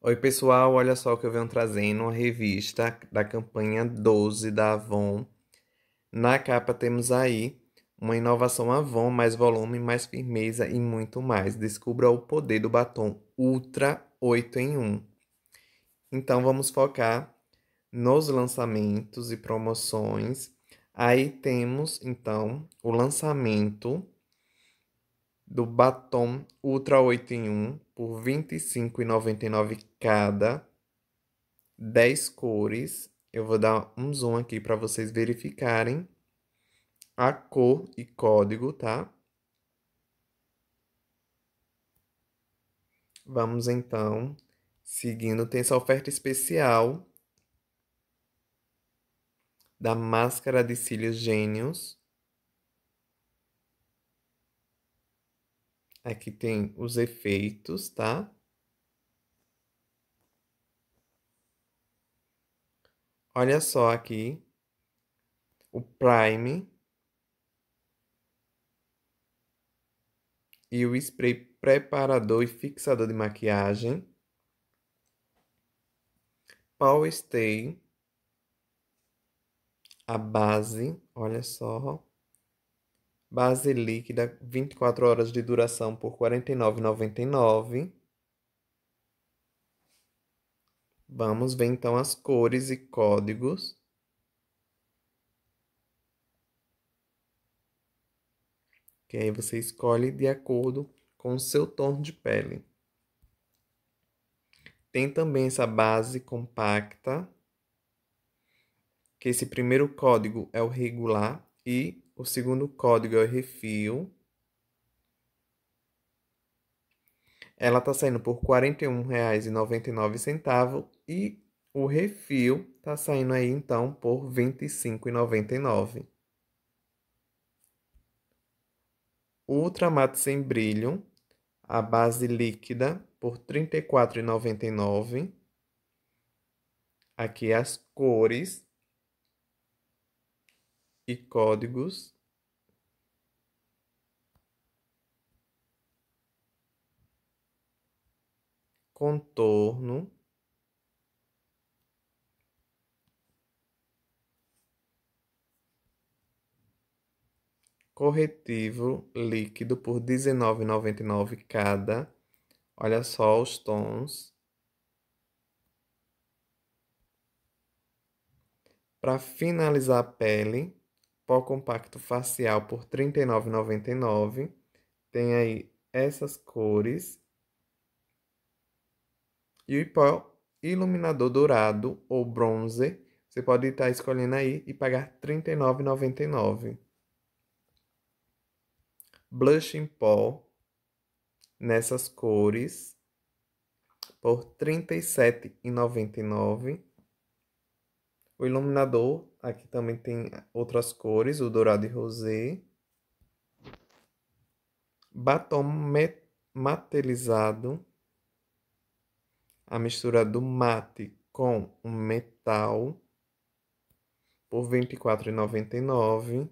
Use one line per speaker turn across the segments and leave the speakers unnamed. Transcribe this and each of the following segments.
Oi, pessoal, olha só o que eu venho trazendo, uma revista da campanha 12 da Avon. Na capa temos aí uma inovação Avon, mais volume, mais firmeza e muito mais. Descubra o poder do batom Ultra 8 em 1. Então vamos focar nos lançamentos e promoções. Aí temos então o lançamento do batom Ultra 8 em 1 por R$ 25,99 cada, 10 cores. Eu vou dar um zoom aqui para vocês verificarem a cor e código, tá? Vamos então, seguindo, tem essa oferta especial da máscara de cílios gênios Aqui tem os efeitos, tá? Olha só aqui. O prime. E o spray preparador e fixador de maquiagem. Power Stay. A base, olha só. Base líquida 24 horas de duração por R$ 49,99. Vamos ver então as cores e códigos. Que aí você escolhe de acordo com o seu tom de pele. Tem também essa base compacta, que esse primeiro código é o regular e o segundo código é o refil. Ela está saindo por R$ 41,99 e o refil está saindo aí então por R$ 25,99. Ultramate sem brilho, a base líquida por R$ 34,99. Aqui as cores e códigos contorno corretivo líquido por nove cada. Olha só os tons. Para finalizar a pele, pó compacto facial por R$ 39,99. Tem aí essas cores. E o pó iluminador dourado ou bronze, você pode estar escolhendo aí e pagar R$ 39,99. Blush em pó nessas cores por R$ 37,99. O iluminador, aqui também tem outras cores, o dourado e rosé. Batom metalizado, A mistura do mate com o metal por R$ 24,99.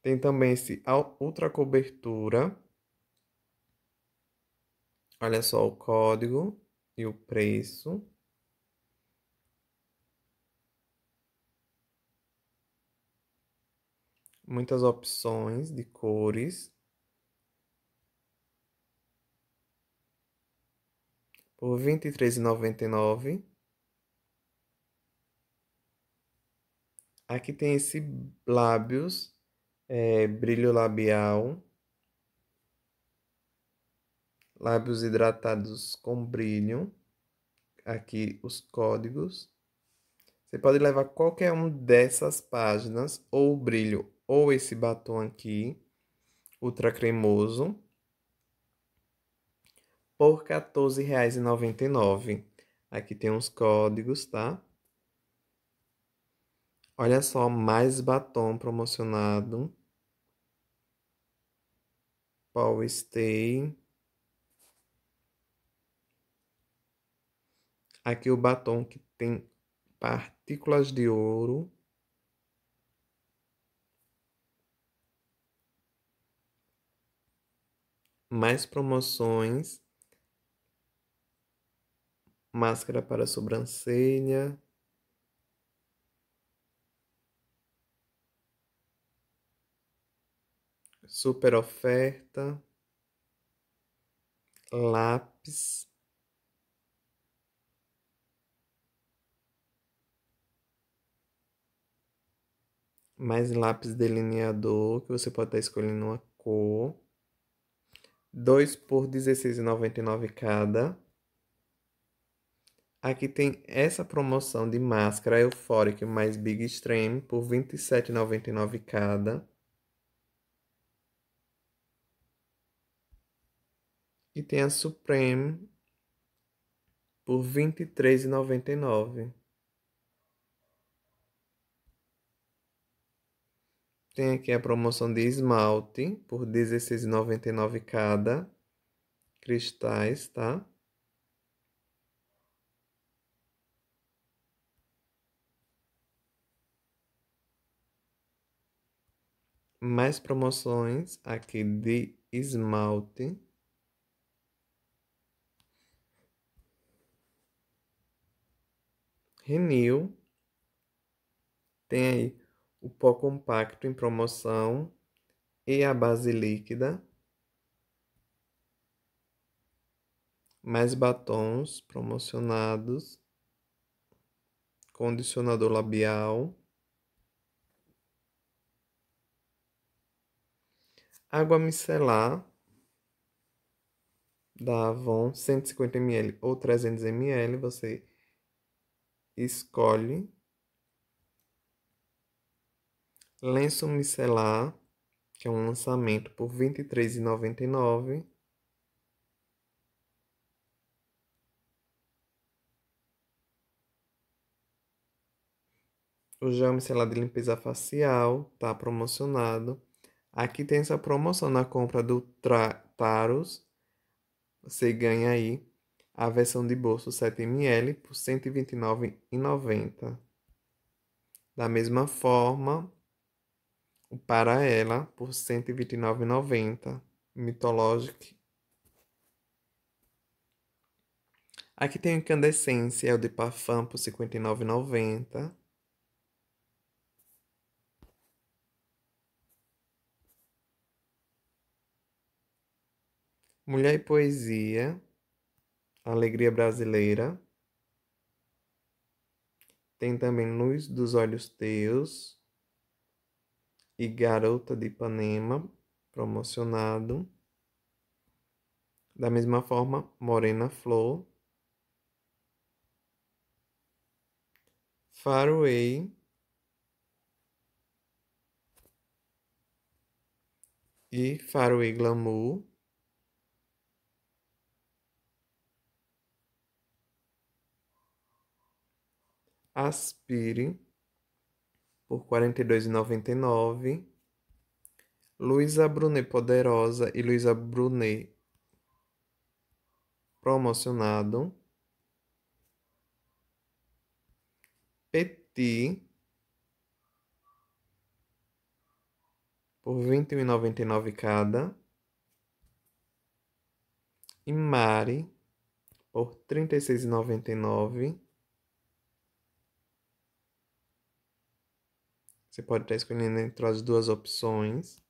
Tem também esse ultra cobertura. Olha só o código e o preço. muitas opções de cores. Por R$ 23,99. Aqui tem esse lábios, é, brilho labial. Lábios hidratados com brilho. Aqui os códigos. Você pode levar qualquer um dessas páginas ou o brilho ou esse batom aqui, ultra cremoso, por R$14,99. Aqui tem uns códigos, tá? Olha só, mais batom promocionado. Paul Stay. Aqui o batom que tem partículas de ouro. mais promoções, máscara para sobrancelha. Super oferta, lápis, mais lápis delineador que você pode estar escolhendo uma cor. 2 por R$16,99 cada. Aqui tem essa promoção de máscara Euphoric mais Big Extreme por R$ 27,99 cada. E tem a Supreme por R$ 23,99. Tem aqui a promoção de esmalte por R$16,99 cada. Cristais, tá? mais promoções aqui de esmalte. Renil. Tem aí o pó compacto em promoção e a base líquida, mais batons promocionados, condicionador labial, água micelar da Avon 150ml ou 300ml, você escolhe Lenço micelar, que é um lançamento por R$ 23,99. O gel micelar de limpeza facial está promocionado. Aqui tem essa promoção na compra do Taros. Você ganha aí a versão de bolso 7ml por R$ 129,90. Da mesma forma, para ela por R$ 129,90. Mythologic. Aqui tem o Incandescência, é o de Parfum por R$ 59,90. Mulher e Poesia, Alegria Brasileira. Tem também Luz dos Olhos Teus, e Garota de Ipanema, promocionado. Da mesma forma, Morena Flor, Faraway e Faraway Glamour. Aspire por R$ 42,99. Luísa Brunet Poderosa e Luísa Brunet promocionado. Petit por R$ 21,99 cada. E Mari por R$ 36,99. Você pode estar escolhendo entre as duas opções.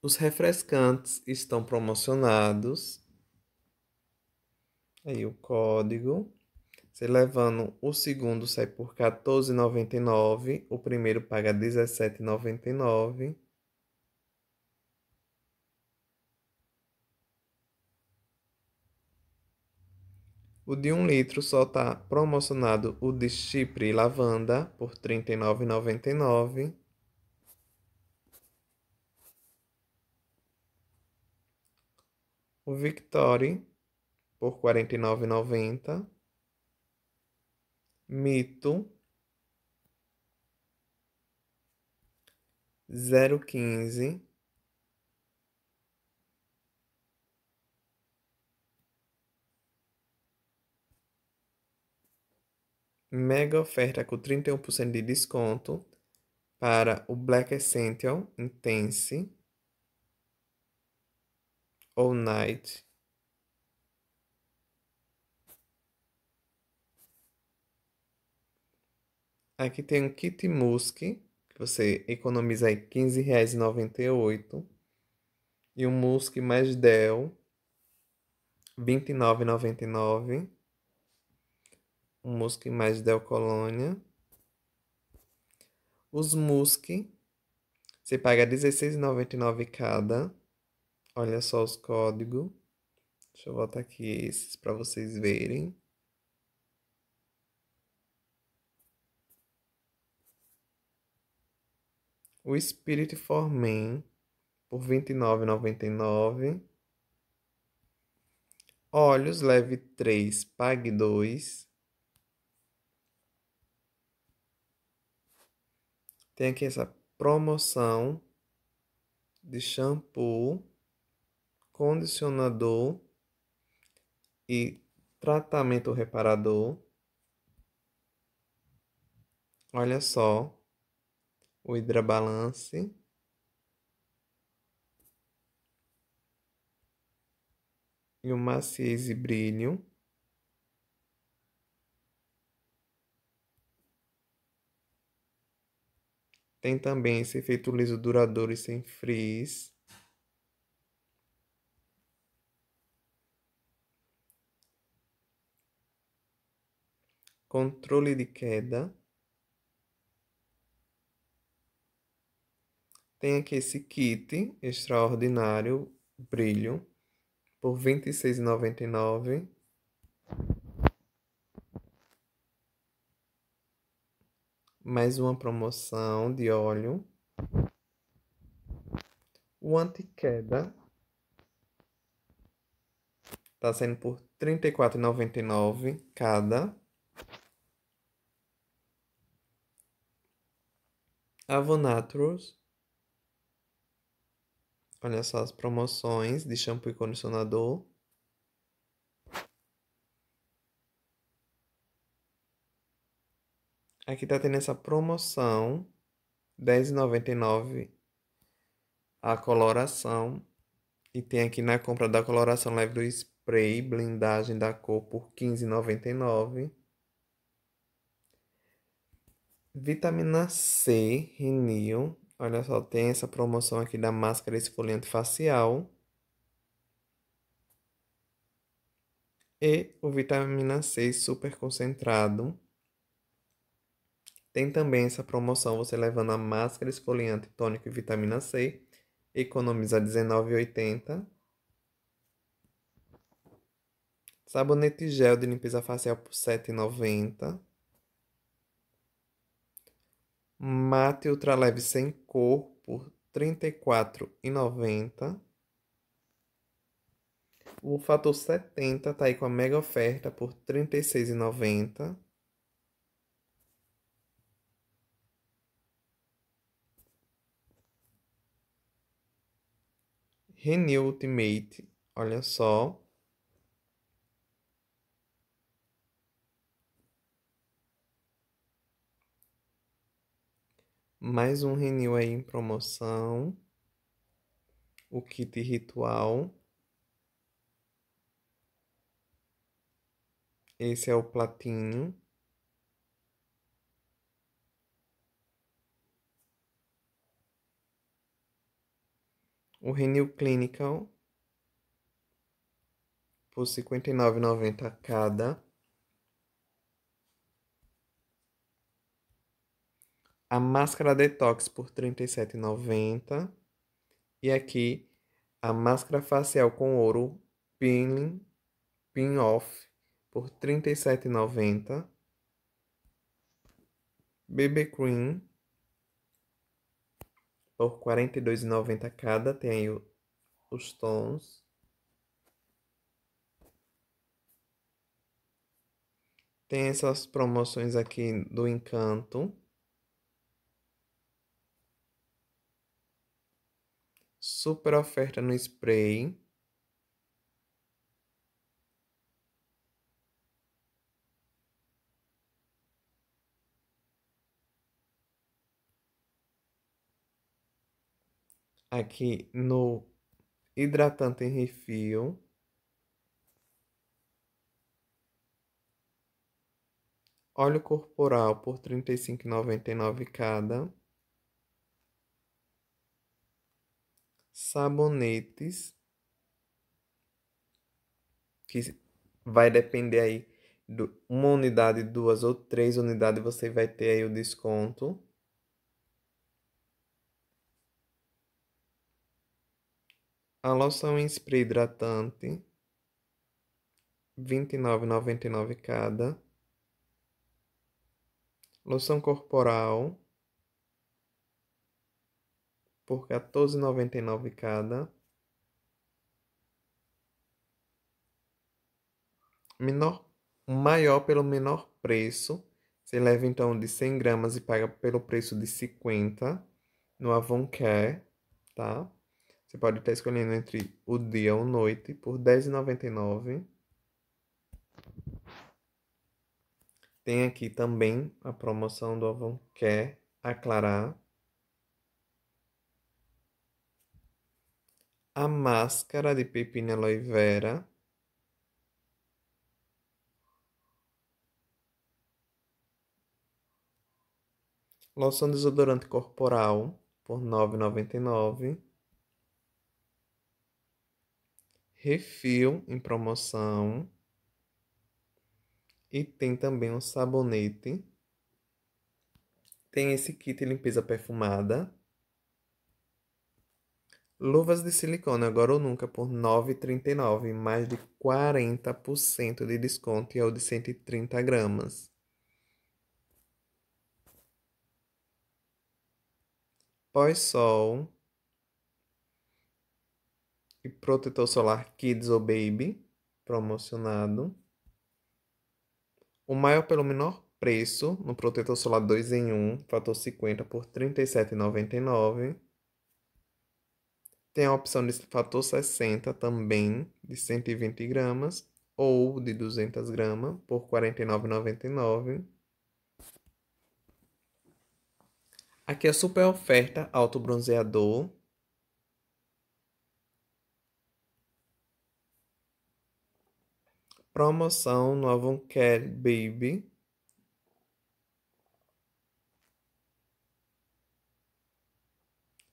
Os refrescantes estão promocionados. Aí o código. Você levando o segundo sai por R$14,99. O primeiro paga R$17,99. O de 1 litro só está promocionado o de Chipre e Lavanda por R$ 39,99. O Victory por R$ 49,90. Mito 015 mega oferta com 31% de desconto para o Black Essential Intense All Night. Aqui tem um kit musk, que você economiza aí R$ E um musk mais Dell, R$ 29,99. O musk mais del colônia. Os musk, você paga R$16,99 cada. Olha só os códigos. Deixa eu botar aqui esses para vocês verem. O Spirit for Men por R$ 29,99. Olhos, leve 3, pague 2. Tem aqui essa promoção de shampoo, condicionador e tratamento reparador. Olha só o hidrabalance. E o maciez e brilho. Tem também esse efeito liso duradouro e sem frizz. Controle de queda. Tem aqui esse kit extraordinário, brilho, por R$ 26,99. mais uma promoção de óleo, o anti-queda está sendo por R$ 34,99 cada. Avonatrus. Olha só as promoções de shampoo e condicionador. Aqui tá tendo essa promoção, R$10,99 a coloração. E tem aqui na compra da coloração leve do spray, blindagem da cor por R$15,99. Vitamina C, Renew. Olha só, tem essa promoção aqui da máscara esfoliante facial. E o vitamina C super concentrado. Tem também essa promoção você levando a máscara esfoliante tônico e vitamina C, economiza R$19,80. Sabonete gel de limpeza facial por R$7,90. Mate ultraleve sem cor por R$34,90. O fator 70 tá aí com a mega oferta por R$36,90. 36,90. Renew Ultimate, olha só. Mais um Renew aí em promoção. O kit ritual. Esse é o platino. o Renew Clinical por R$ 59,90 cada. A máscara detox por R$ 37,90. E aqui a máscara facial com ouro Peeling Pin Off por R$ 37,90. BB Cream por R$ 42,90 cada. Tem aí os tons. Tem essas promoções aqui do Encanto. Super oferta no spray. aqui no hidratante em refil. Óleo corporal por R$ 35,99 cada. Sabonetes, que vai depender aí de uma unidade, duas ou três unidades, você vai ter aí o desconto. A loção em spray hidratante, R$ 29,99 cada. Loção corporal, por R$ 14,99 cada. Menor, maior pelo menor preço. Você leva então de 100 gramas e paga pelo preço de 50 no Avon Care, tá? Você pode estar escolhendo entre o dia ou noite por R$10,99. Tem aqui também a promoção do quer Aclarar. A máscara de pepino aloe vera. Loção desodorante corporal por R$ 9,99. refil em promoção. E tem também um sabonete. Tem esse kit limpeza perfumada. Luvas de silicone agora ou nunca por R$ 9,39, mais de 40% de desconto e é o de 130 gramas. Pós-sol, e protetor solar Kids ou Baby, promocionado. O maior pelo menor preço, no protetor solar 2 em 1, fator 50 por R$ 37,99. Tem a opção de fator 60 também, de 120 gramas, ou de 200 gramas, por R$ 49,99. Aqui é a super oferta auto bronzeador promoção no álbum Baby.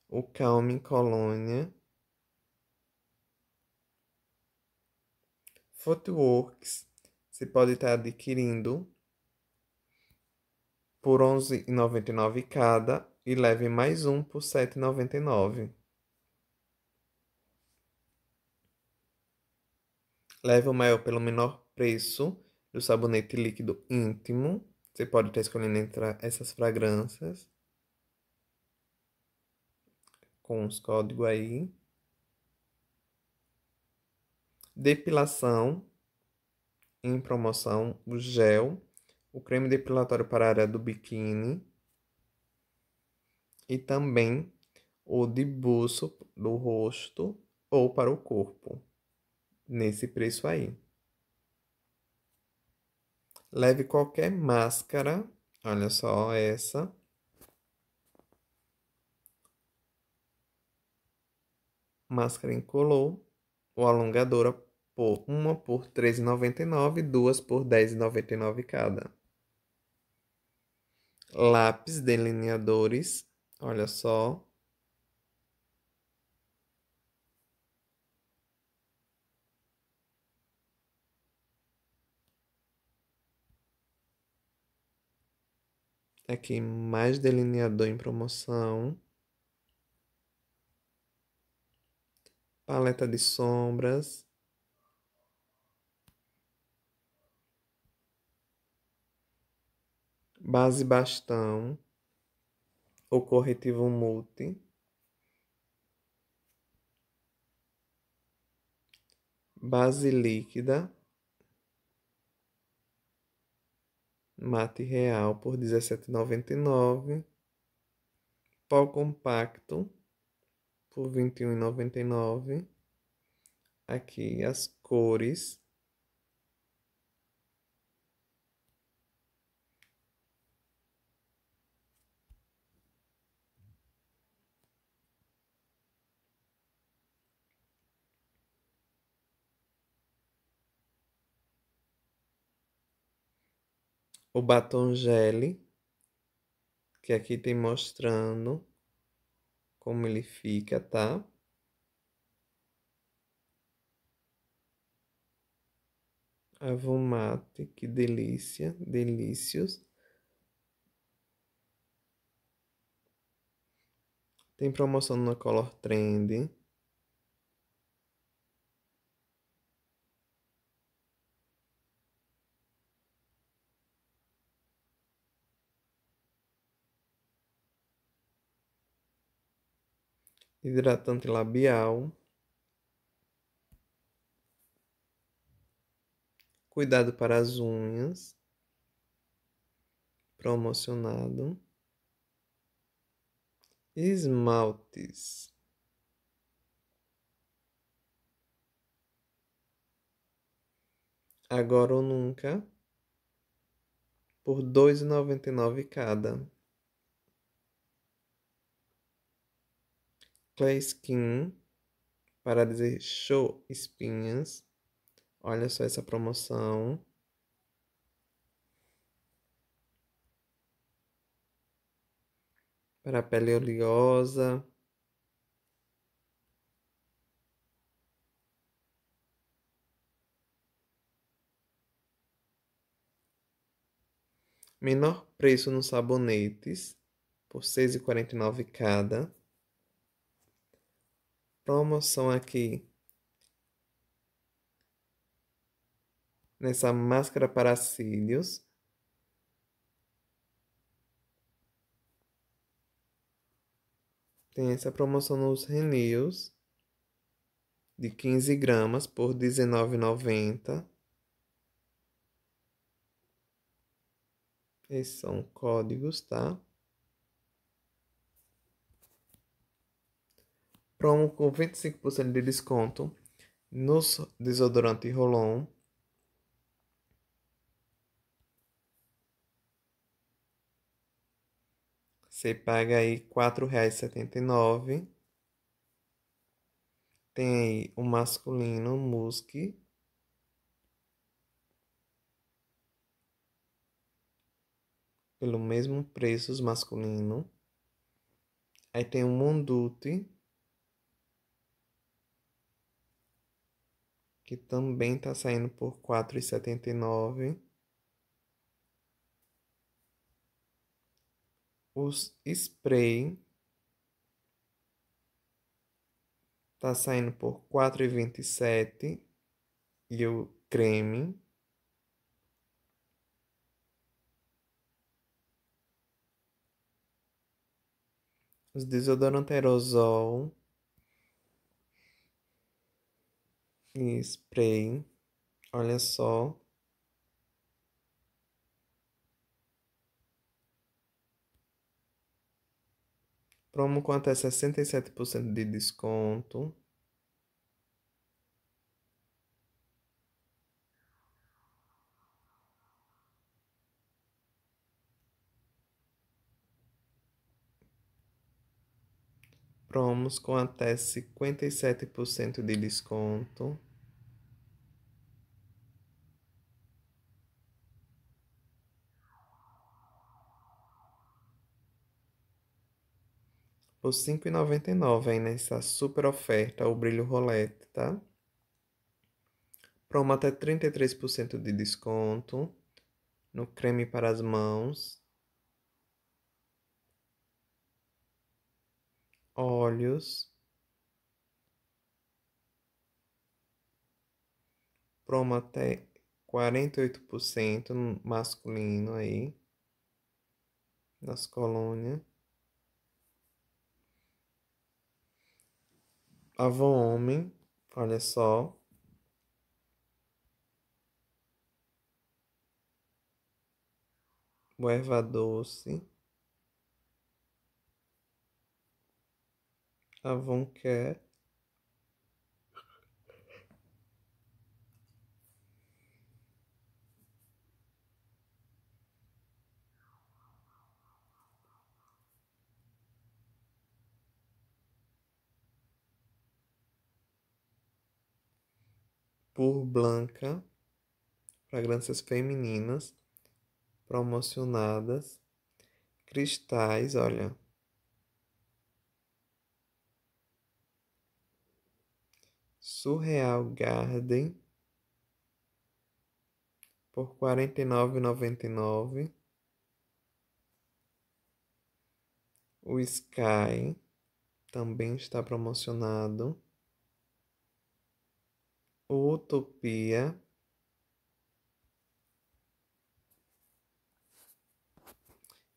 O Calme Colônia. Footworks se pode estar adquirindo por R$ 11,99 cada e leve mais um por R$ 7,99. Leve o maior pelo menor preço do sabonete líquido íntimo. Você pode estar escolhendo entre essas fragrâncias. Com os códigos aí. Depilação em promoção, o gel, o creme depilatório para a área do biquíni e também o de buço do rosto ou para o corpo nesse preço aí. Leve qualquer máscara, olha só essa. Máscara incolor ou alongadora por uma por R$ 3,99, duas por R$ 10,99 cada. Lápis delineadores, olha só, Aqui, é mais delineador em promoção. Paleta de sombras. Base bastão. O corretivo multi. Base líquida. mate real por R$17,99. 17,99, pau compacto por R$21,99. 21,99. Aqui as cores o batom gel, que aqui tem mostrando como ele fica, tá? Avon mate, que delícia, delícios. Tem promoção na Color Trend. hidratante labial, cuidado para as unhas, promocionado, esmaltes. Agora ou nunca, por R$ 2,99 cada. Play Skin para dizer show espinhas. Olha só essa promoção. Para a pele oleosa. Menor preço nos sabonetes, por R$ 6,49 cada promoção aqui nessa máscara para cílios. Tem essa promoção nos Renews de 15 gramas por R$19,90. Esses são códigos, tá? promo com 25% de desconto nos desodorante Rolon. Você paga aí R$ 4,79. Tem aí o masculino musk. Pelo mesmo preço, os masculino. Aí tem o Mondute. que também está saindo por R$ 4,79. Os spray está saindo por R$ 4,27 e o creme os desodorantes aerosol em spray. Olha só. Promo sete por 67% de desconto. promos com até 57% de desconto. Por R$ 5,99 aí nessa né, super oferta, o brilho rolete, tá? Promo até 33% de desconto no creme para as mãos. olhos, promo até 48% masculino aí, nas colônias. Avô homem, olha só. Erva doce. Avon tá quer. Por Blanca, fragrâncias femininas promocionadas, cristais, olha, Surreal Garden por R$ 49,99. O Sky também está promocionado. Utopia.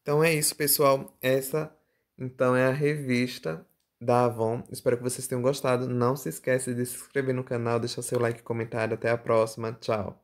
Então é isso, pessoal. Essa então é a revista da Avon. Espero que vocês tenham gostado. Não se esqueça de se inscrever no canal, deixar seu like e comentário. Até a próxima. Tchau.